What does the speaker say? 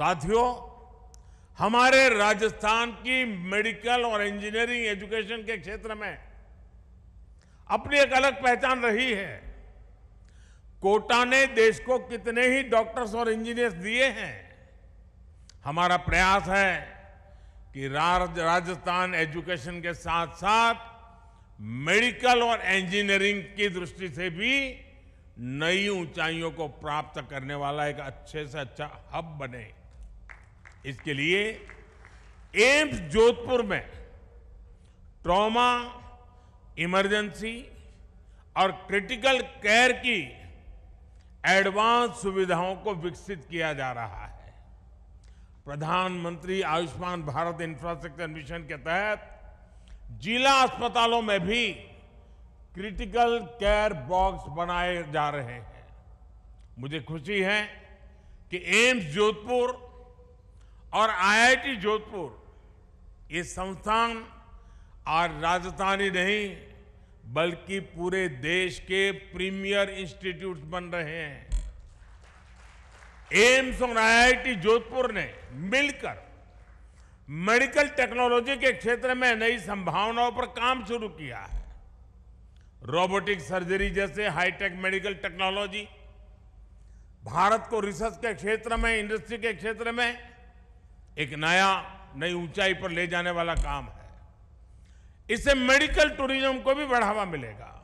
साथियों हमारे राजस्थान की मेडिकल और इंजीनियरिंग एजुकेशन के क्षेत्र में अपनी एक अलग पहचान रही है कोटा ने देश को कितने ही डॉक्टर्स और इंजीनियर्स दिए हैं हमारा प्रयास है कि राजस्थान एजुकेशन के साथ साथ मेडिकल और इंजीनियरिंग की दृष्टि से भी नई ऊंचाइयों को प्राप्त करने वाला एक अच्छे से अच्छा हब बने इसके लिए एम्स जोधपुर में ट्रॉमा इमरजेंसी और क्रिटिकल केयर की एडवांस सुविधाओं को विकसित किया जा रहा है प्रधानमंत्री आयुष्मान भारत इंफ्रास्ट्रक्चर मिशन के तहत जिला अस्पतालों में भी क्रिटिकल केयर बॉक्स बनाए जा रहे हैं मुझे खुशी है कि एम्स जोधपुर और आईआईटी जोधपुर ये संस्थान आज राजधानी नहीं बल्कि पूरे देश के प्रीमियर इंस्टीट्यूट बन रहे हैं एम्स और आईआईटी जोधपुर ने मिलकर मेडिकल टेक्नोलॉजी के क्षेत्र में नई संभावनाओं पर काम शुरू किया है रोबोटिक सर्जरी जैसे हाईटेक मेडिकल टेक्नोलॉजी भारत को रिसर्च के क्षेत्र में इंडस्ट्री के क्षेत्र में एक नया नई ऊंचाई पर ले जाने वाला काम है इससे मेडिकल टूरिज्म को भी बढ़ावा मिलेगा